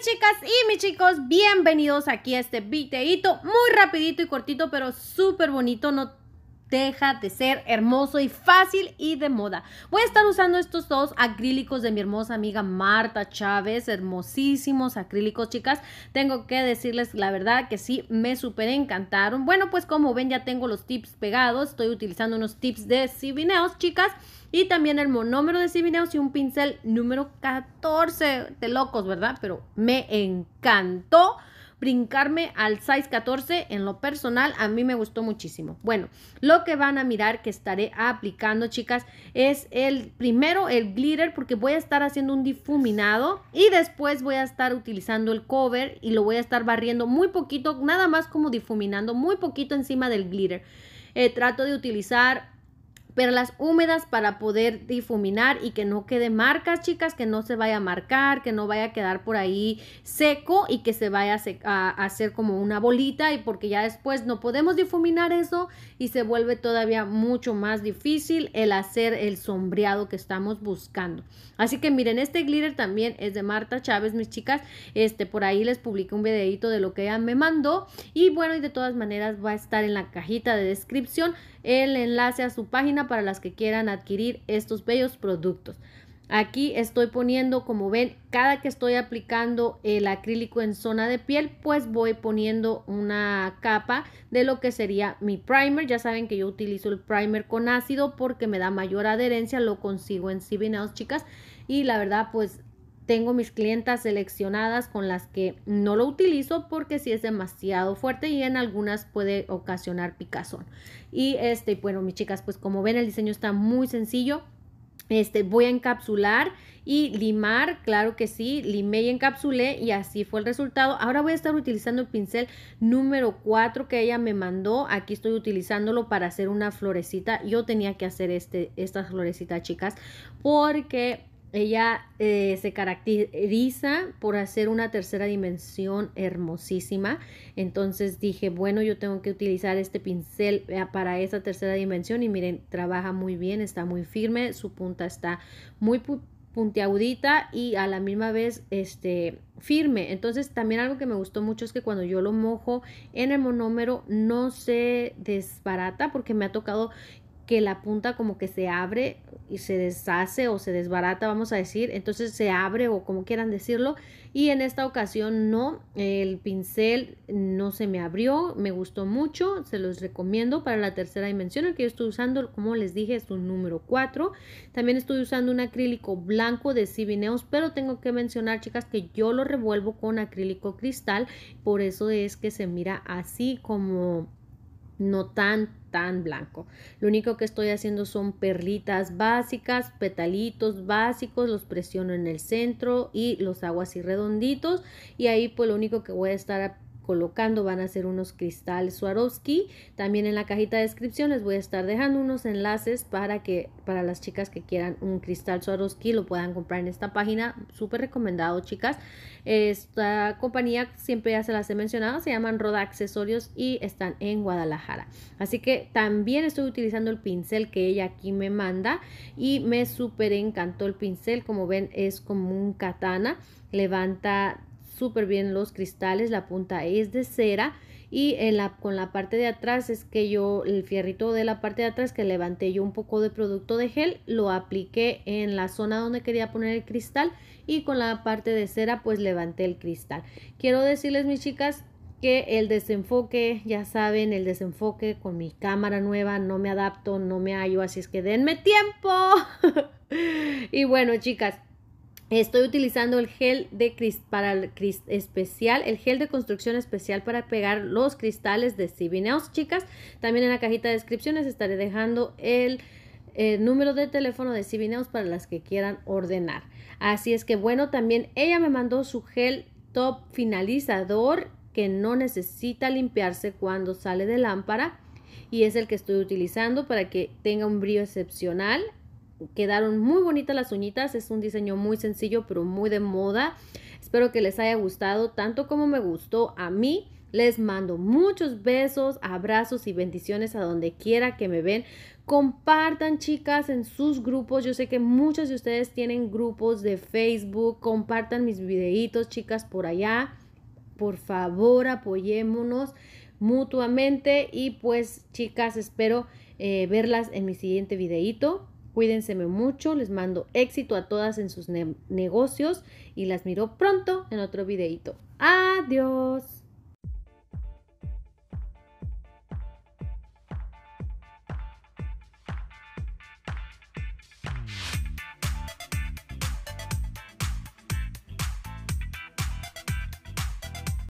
chicas y mis chicos, bienvenidos aquí a este videito muy rapidito y cortito, pero súper bonito. No deja de ser hermoso y fácil y de moda. Voy a estar usando estos dos acrílicos de mi hermosa amiga Marta Chávez, hermosísimos acrílicos, chicas. Tengo que decirles la verdad que sí, me super encantaron. Bueno, pues como ven ya tengo los tips pegados, estoy utilizando unos tips de sibineos chicas. Y también el monómero de sibineos y un pincel número 14 de locos, ¿verdad? Pero me encantó brincarme al size 14 en lo personal, a mí me gustó muchísimo. Bueno, lo que van a mirar que estaré aplicando, chicas, es el primero el glitter porque voy a estar haciendo un difuminado y después voy a estar utilizando el cover y lo voy a estar barriendo muy poquito, nada más como difuminando muy poquito encima del glitter. Eh, trato de utilizar las húmedas para poder difuminar y que no quede marcas, chicas, que no se vaya a marcar, que no vaya a quedar por ahí seco y que se vaya a, hacer como una bolita y porque ya después no podemos difuminar eso y se vuelve todavía mucho más difícil el hacer el sombreado que estamos buscando. Así que miren, este glitter también es de Marta Chávez, mis chicas. Este, por ahí les publiqué un videito de lo que ella me mandó y bueno, y de todas maneras va a estar en la cajita de descripción el enlace a su página para las que quieran adquirir estos bellos productos. Aquí estoy poniendo, como ven, cada que estoy aplicando el acrílico en zona de piel, pues voy poniendo una capa de lo que sería mi primer. Ya saben que yo utilizo el primer con ácido porque me da mayor adherencia, lo consigo en CB chicas. Y la verdad, pues tengo mis clientas seleccionadas con las que no lo utilizo porque si es demasiado fuerte y en algunas puede ocasionar picazón. Y este, bueno, mis chicas, pues como ven el diseño está muy sencillo. Este, voy a encapsular y limar, claro que sí, limé y encapsulé y así fue el resultado. Ahora voy a estar utilizando el pincel número 4 que ella me mandó. Aquí estoy utilizándolo para hacer una florecita. Yo tenía que hacer este, esta florecita, chicas, porque ella eh, se caracteriza por hacer una tercera dimensión hermosísima. Entonces dije, bueno, yo tengo que utilizar este pincel eh, para esa tercera dimensión. Y miren, trabaja muy bien, está muy firme, su punta está muy puntiagudita y a la misma vez este firme. Entonces también algo que me gustó mucho es que cuando yo lo mojo en el monómero no se desbarata porque me ha tocado que la punta como que se abre y se deshace o se desbarata, vamos a decir, entonces se abre o como quieran decirlo. Y en esta ocasión no, el pincel no se me abrió, me gustó mucho, se los recomiendo para la tercera dimensión, el que yo estoy usando, como les dije, es un número 4. También estoy usando un acrílico blanco de Sibineos pero tengo que mencionar, chicas, que yo lo revuelvo con acrílico cristal, por eso es que se mira así como no tan tan blanco. Lo único que estoy haciendo son perlitas básicas, petalitos básicos, los presiono en el centro y los hago así redonditos y ahí pues lo único que voy a estar colocando van a ser unos cristales Swarovski. También en la cajita de descripción les voy a estar dejando unos enlaces para que para las chicas que quieran un cristal Swarovski lo puedan comprar en esta página. Súper recomendado, chicas. Esta compañía siempre ya se las he mencionado, se llaman Roda Accesorios y están en Guadalajara. Así que también estoy utilizando el pincel que ella aquí me manda y me súper encantó el pincel. Como ven, es como un katana. Levanta súper bien los cristales, la punta es de cera y la, con la parte de atrás es que yo el fierrito de la parte de atrás que levanté yo un poco de producto de gel lo apliqué en la zona donde quería poner el cristal y con la parte de cera pues levanté el cristal quiero decirles mis chicas que el desenfoque, ya saben, el desenfoque con mi cámara nueva, no me adapto, no me hallo, así es que denme tiempo. y bueno, chicas, Estoy utilizando el gel de para especial, el gel de construcción especial para pegar los cristales de Sibineos, chicas. También en la cajita de descripciones estaré dejando el eh, número de teléfono de Sibineos para las que quieran ordenar. Así es que bueno, también ella me mandó su gel top finalizador que no necesita limpiarse cuando sale de lámpara y es el que estoy utilizando para que tenga un brillo excepcional quedaron muy bonitas las uñitas. Es un diseño muy sencillo, pero muy de moda. Espero que les haya gustado tanto como me gustó a mí. Les mando muchos besos, abrazos y bendiciones a donde quiera que me ven. Compartan, chicas, en sus grupos. Yo sé que muchos de ustedes tienen grupos de Facebook. Compartan mis videitos, chicas, por allá. Por favor, apoyémonos mutuamente. Y pues, chicas, espero eh, verlas en mi siguiente videito. Cuídense mucho, les mando éxito a todas en sus negocios y las miro pronto en otro videito. Adiós.